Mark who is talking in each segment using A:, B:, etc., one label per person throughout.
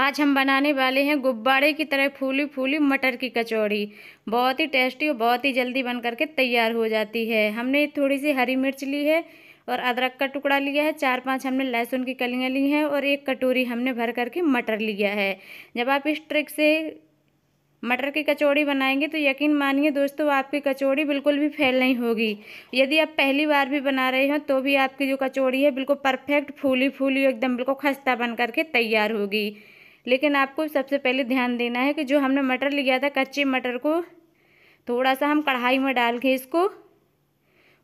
A: आज हम बनाने वाले हैं गुब्बारे की तरह फूली फूली मटर की कचौड़ी बहुत ही टेस्टी और बहुत ही जल्दी बन करके तैयार हो जाती है हमने थोड़ी सी हरी मिर्च ली है और अदरक का टुकड़ा लिया है चार पांच हमने लहसुन की कलियाँ ली हैं और एक कटोरी हमने भर करके मटर लिया है जब आप इस ट्रिक से मटर की कचौड़ी बनाएंगे तो यकीन मानिए दोस्तों आपकी कचौड़ी बिल्कुल भी फैल नहीं होगी यदि आप पहली बार भी बना रहे हो तो भी आपकी जो कचौड़ी है बिल्कुल परफेक्ट फूली फूली एकदम बिल्कुल खस्ता बन करके तैयार होगी लेकिन आपको सबसे पहले ध्यान देना है कि जो हमने मटर लिया था कच्चे मटर को थोड़ा सा हम कढ़ाई में डाल के इसको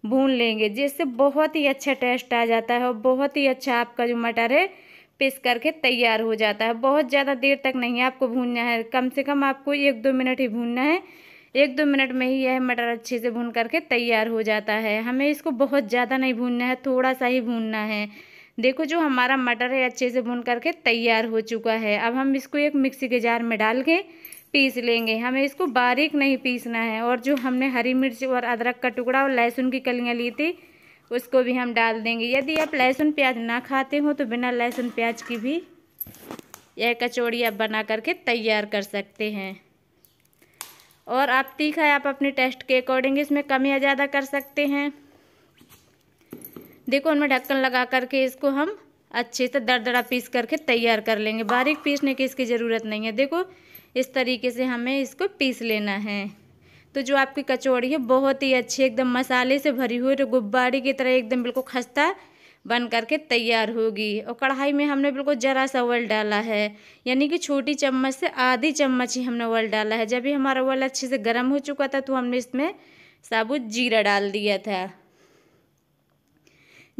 A: भून लेंगे जिससे बहुत ही अच्छा टेस्ट आ जाता है और बहुत ही अच्छा आपका जो मटर है पिस करके तैयार हो जाता है बहुत ज़्यादा देर तक नहीं आपको भूनना है कम से कम आपको एक दो मिनट ही भूनना है एक दो मिनट में ही यह मटर अच्छे से भून करके तैयार हो जाता है हमें इसको बहुत ज़्यादा नहीं भूनना है थोड़ा सा ही भूनना है देखो जो हमारा मटर है अच्छे से भुन करके तैयार हो चुका है अब हम इसको एक मिक्सी के जार में डाल के पीस लेंगे हमें इसको बारीक नहीं पीसना है और जो हमने हरी मिर्च और अदरक का टुकड़ा और लहसुन की कलियाँ ली थी उसको भी हम डाल देंगे यदि आप लहसुन प्याज ना खाते हो तो बिना लहसुन प्याज की भी यह कचौड़ी आप बना करके तैयार कर सकते हैं और आप तीखा आप अपने टेस्ट के अकॉर्डिंग इसमें कम या ज़्यादा कर सकते हैं देखो उनमें ढक्कन लगा करके इसको हम अच्छे से दरदरा पीस करके तैयार कर लेंगे बारीक पीसने की इसकी ज़रूरत नहीं है देखो इस तरीके से हमें इसको पीस लेना है तो जो आपकी कचौड़ी है बहुत ही अच्छी एकदम मसाले से भरी हुई तो गुब्बारी की तरह एकदम बिल्कुल खस्ता बन करके तैयार होगी और कढ़ाई में हमने बिल्कुल ज़रा सा ऑयल डाला है यानी कि छोटी चम्मच से आधी चम्मच ही हमने ऑयल डाला है जब भी हमारा ऑयल अच्छे से गर्म हो चुका था तो हमने इसमें साबुत जीरा डाल दिया था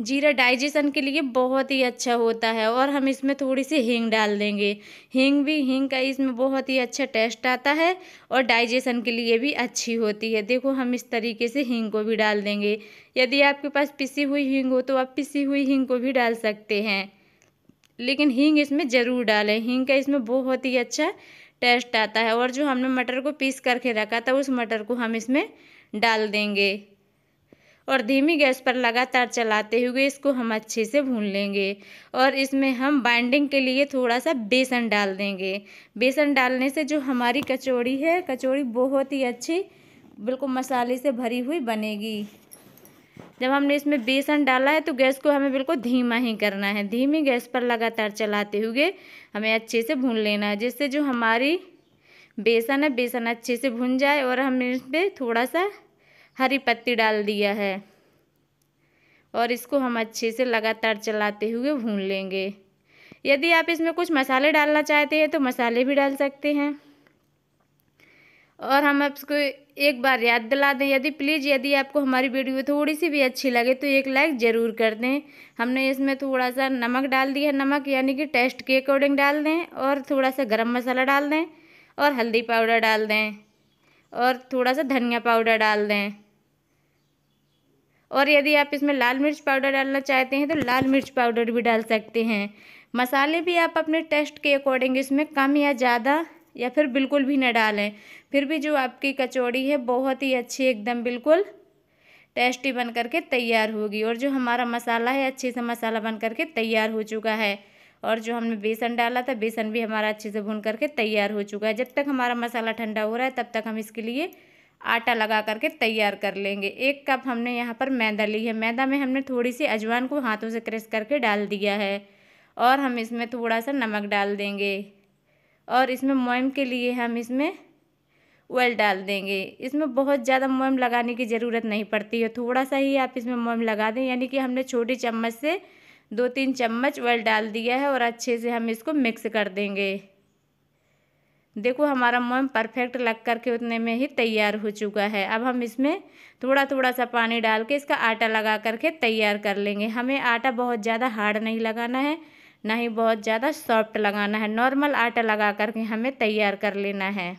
A: जीरा डाइजेशन के लिए बहुत ही अच्छा होता है और हम इसमें थोड़ी सी हींग डाल देंगे हींग भी हींग का इसमें बहुत ही अच्छा टेस्ट आता है और डाइजेशन के लिए भी अच्छी होती है देखो हम इस तरीके से हींग को भी डाल देंगे यदि आपके पास पिसी हुई हींग हो तो आप पिसी हुई हींग को भी डाल सकते हैं लेकिन हींग इसमें ज़रूर डालें हींग का इसमें बहुत ही अच्छा टेस्ट आता है और जो हमने मटर को पीस करके रखा था उस मटर को हम इसमें डाल देंगे और धीमी गैस पर लगातार चलाते हुए इसको हम अच्छे से भून लेंगे और इसमें हम बाइंडिंग के लिए थोड़ा सा बेसन डाल देंगे बेसन डालने से जो हमारी कचौड़ी है कचौड़ी बहुत ही अच्छी बिल्कुल मसाले से भरी हुई बनेगी जब हमने इसमें बेसन डाला है तो गैस को हमें बिल्कुल धीमा ही करना है धीमी गैस पर लगातार चलाते हुए हमें अच्छे से भून लेना है जिससे जो हमारी बेसन है बेसन अच्छे से भुन जाए और हम इस पर थोड़ा सा हरी पत्ती डाल दिया है और इसको हम अच्छे से लगातार चलाते हुए भून लेंगे यदि आप इसमें कुछ मसाले डालना चाहते हैं तो मसाले भी डाल सकते हैं और हम आपको एक बार याद दिला दें यदि प्लीज़ यदि आपको हमारी वीडियो थोड़ी सी भी अच्छी लगे तो एक लाइक ज़रूर कर दें हमने इसमें थोड़ा सा नमक डाल दिया नमक यानी कि टेस्ट के अकॉर्डिंग डाल दें और थोड़ा सा गरम मसाला डाल दें और हल्दी पाउडर डाल दें और थोड़ा सा धनिया पाउडर डाल दें और यदि आप इसमें लाल मिर्च पाउडर डालना चाहते हैं तो लाल मिर्च पाउडर भी डाल सकते हैं मसाले भी आप अपने टेस्ट के अकॉर्डिंग इसमें कम या ज़्यादा या फिर बिल्कुल भी ना डालें फिर भी जो आपकी कचौड़ी है बहुत ही अच्छी एकदम बिल्कुल टेस्टी बन करके तैयार होगी और जो हमारा मसाला है अच्छे से मसाला बन करके तैयार हो चुका है और जो हमने बेसन डाला था बेसन भी हमारा अच्छे से भून करके तैयार हो चुका है जब तक हमारा मसाला ठंडा हो रहा है तब तक हम इसके लिए आटा लगा करके तैयार कर लेंगे एक कप हमने यहाँ पर मैदा ली है मैदा में हमने थोड़ी सी अजवान को हाथों से क्रश करके डाल दिया है और हम इसमें थोड़ा सा नमक डाल देंगे और इसमें मोइम के लिए हम इसमें ऑयल डाल देंगे इसमें बहुत ज़्यादा मोइम लगाने की ज़रूरत नहीं पड़ती है थोड़ा सा ही आप इसमें मोम लगा दें यानी कि हमने छोटी चम्मच से दो तीन चम्मच ऑयल डाल दिया है और अच्छे से हम इसको मिक्स कर देंगे देखो हमारा मोम परफेक्ट लग कर के उतने में ही तैयार हो चुका है अब हम इसमें थोड़ा थोड़ा सा पानी डाल के इसका आटा लगा करके तैयार कर लेंगे हमें आटा बहुत ज़्यादा हार्ड नहीं लगाना है ना ही बहुत ज़्यादा सॉफ्ट लगाना है नॉर्मल आटा लगा करके हमें तैयार कर लेना है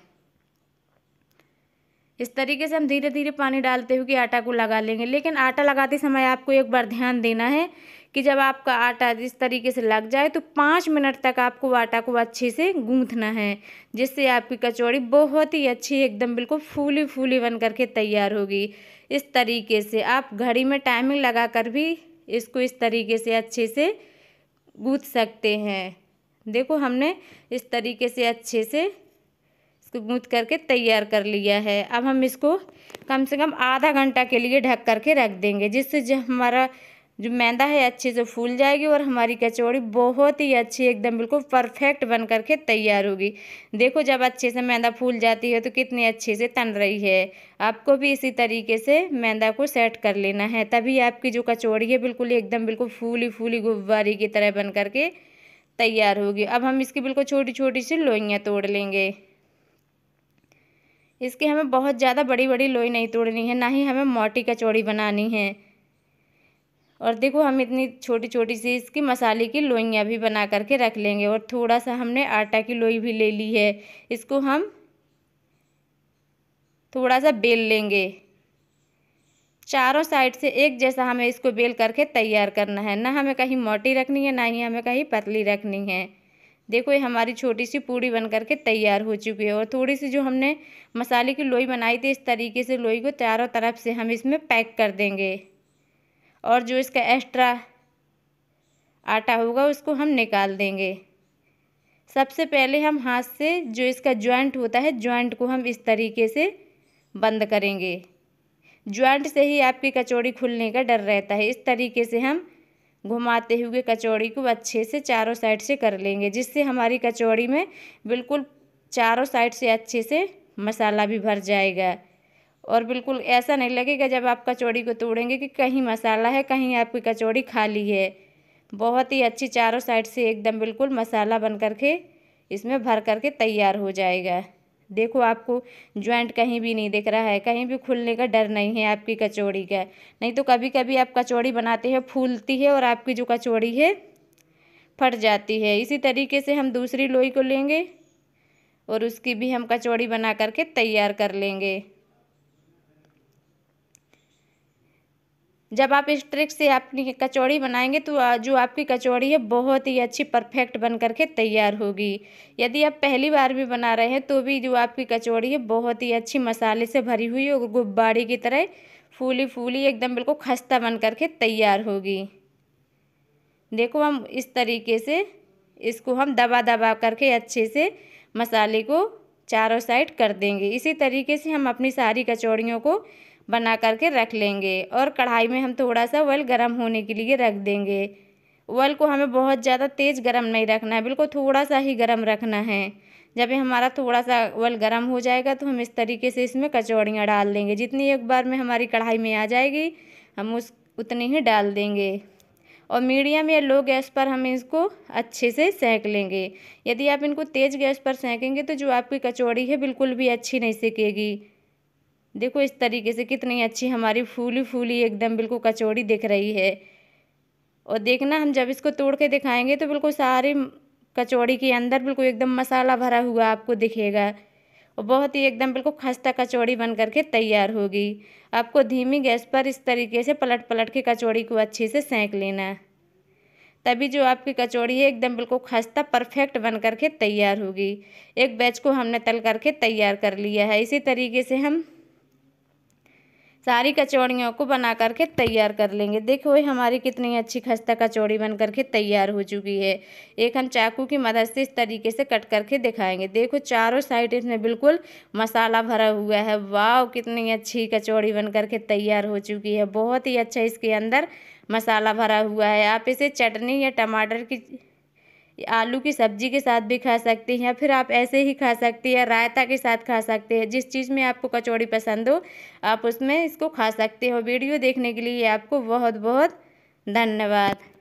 A: इस तरीके से हम धीरे धीरे पानी डालते हुए कि आटा को लगा लेंगे लेकिन आटा लगाते समय आपको एक बार ध्यान देना है कि जब आपका आटा इस तरीके से लग जाए तो पाँच मिनट तक आपको आटा को अच्छे से गूँथना है जिससे आपकी कचौड़ी बहुत ही अच्छी एकदम बिल्कुल फूली फूली बन करके तैयार होगी इस तरीके से आप घड़ी में टाइमिंग लगा कर भी इसको इस तरीके से अच्छे से गूँथ सकते हैं देखो हमने इस तरीके से अच्छे से इसको गूँथ करके तैयार कर लिया है अब हम इसको कम से कम आधा घंटा के लिए ढक करके रख देंगे जिससे जो हमारा जो मैदा है अच्छे से फूल जाएगी और हमारी कचौड़ी बहुत ही अच्छी एकदम बिल्कुल परफेक्ट बन करके तैयार होगी देखो जब अच्छे से मैदा फूल जाती है तो कितनी अच्छे से तन रही है आपको भी इसी तरीके से मैदा को सेट कर लेना है तभी आपकी जो कचौड़ी है बिल्कुल एकदम बिल्कुल फूली फूली गुब्बारी की तरह बन करके तैयार होगी अब हम इसकी बिल्कुल छोटी छोटी सी लोइयाँ तोड़ लेंगे इसके हमें बहुत ज़्यादा बड़ी बड़ी लोई नहीं तोड़नी है ना ही हमें मोटी कचौड़ी बनानी है और देखो हम इतनी छोटी छोटी सी इसकी मसाले की लोइयाँ भी बना करके रख लेंगे और थोड़ा सा हमने आटा की लोई भी ले ली है इसको हम थोड़ा सा बेल लेंगे चारों साइड से एक जैसा हमें इसको बेल करके तैयार करना है ना हमें कहीं मोटी रखनी है ना ही हमें कहीं पतली रखनी है देखो ये हमारी छोटी सी पूड़ी बन करके तैयार हो चुकी है और थोड़ी सी जो हमने मसाले की लोई बनाई थी इस तरीके से लोई को चारों तरफ से हम इसमें पैक कर देंगे और जो इसका एक्स्ट्रा आटा होगा उसको हम निकाल देंगे सबसे पहले हम हाथ से जो इसका जॉइंट होता है जॉइंट को हम इस तरीके से बंद करेंगे जॉइंट से ही आपकी कचौड़ी खुलने का डर रहता है इस तरीके से हम घुमाते हुए कचौड़ी को अच्छे से चारों साइड से कर लेंगे जिससे हमारी कचौड़ी में बिल्कुल चारों साइड से अच्छे से मसाला भी भर जाएगा और बिल्कुल ऐसा नहीं लगेगा जब आप कचौड़ी को तोड़ेंगे कि कहीं मसाला है कहीं आपकी कचौड़ी खाली है बहुत ही अच्छी चारों साइड से एकदम बिल्कुल मसाला बन करके इसमें भर करके तैयार हो जाएगा देखो आपको ज्वाइंट कहीं भी नहीं दिख रहा है कहीं भी खुलने का डर नहीं है आपकी कचौड़ी का नहीं तो कभी कभी आप कचौड़ी बनाते हैं फूलती है और आपकी जो कचौड़ी है फट जाती है इसी तरीके से हम दूसरी लोई को लेंगे और उसकी भी हम कचौड़ी बना करके तैयार कर लेंगे जब आप इस ट्रिक से अपनी कचौड़ी बनाएंगे तो जो आपकी कचौड़ी है बहुत ही अच्छी परफेक्ट बन करके तैयार होगी यदि आप पहली बार भी बना रहे हैं तो भी जो आपकी कचौड़ी है बहुत ही अच्छी मसाले से भरी हुई और गुब्बारे की तरह फूली फूली एकदम बिल्कुल खस्ता बन करके तैयार होगी देखो हम इस तरीके से इसको हम दबा दबा करके अच्छे से मसाले को चारों साइड कर देंगे इसी तरीके से हम अपनी सारी कचौड़ियों को बना करके रख लेंगे और कढ़ाई में हम थोड़ा सा ऑयल गर्म होने के लिए रख देंगे ऑयल को हमें बहुत ज़्यादा तेज़ गर्म नहीं रखना है बिल्कुल थोड़ा सा ही गर्म रखना है जब हमारा थोड़ा सा ऑयल गर्म हो जाएगा तो हम इस तरीके से इसमें कचौड़ियाँ डाल देंगे जितनी एक बार में हमारी कढ़ाई में आ जाएगी हम उस उतनी ही डाल देंगे और मीडियम या लो गैस पर हम इसको अच्छे से सेंक लेंगे यदि आप इनको तेज़ गैस पर सेंकेंगे तो जो आपकी कचौड़ी है बिल्कुल भी अच्छी नहीं सेकेगी देखो इस तरीके से कितनी अच्छी हमारी फूली फूली एकदम बिल्कुल कचौड़ी दिख रही है और देखना हम जब इसको तोड़ के दिखाएंगे तो बिल्कुल सारी कचौड़ी के अंदर बिल्कुल एकदम मसाला भरा हुआ आपको दिखेगा और बहुत ही एकदम बिल्कुल खस्ता कचौड़ी बन करके तैयार होगी आपको धीमी गैस पर इस तरीके से पलट पलट के कचौड़ी को अच्छे से सेंक लेना तभी जो आपकी कचौड़ी है एकदम बिल्कुल खस्ता परफेक्ट बन करके तैयार होगी एक बैच को हमने तल करके तैयार कर लिया है इसी तरीके से हम सारी कचौड़ियों को बना करके तैयार कर लेंगे देखो ये हमारी कितनी अच्छी खस्ता कचौड़ी बन करके तैयार हो चुकी है एक हम चाकू की मदद से इस तरीके से कट करके दिखाएंगे देखो चारों साइड इसमें बिल्कुल मसाला भरा हुआ है वाह कितनी अच्छी कचौड़ी बन करके तैयार हो चुकी है बहुत ही अच्छा इसके अंदर मसाला भरा हुआ है आप इसे चटनी या टमाटर की आलू की सब्जी के साथ भी खा सकते हैं या फिर आप ऐसे ही खा सकते हैं रायता के साथ खा सकते हैं जिस चीज़ में आपको कचौड़ी पसंद हो आप उसमें इसको खा सकते हो वीडियो देखने के लिए आपको बहुत बहुत धन्यवाद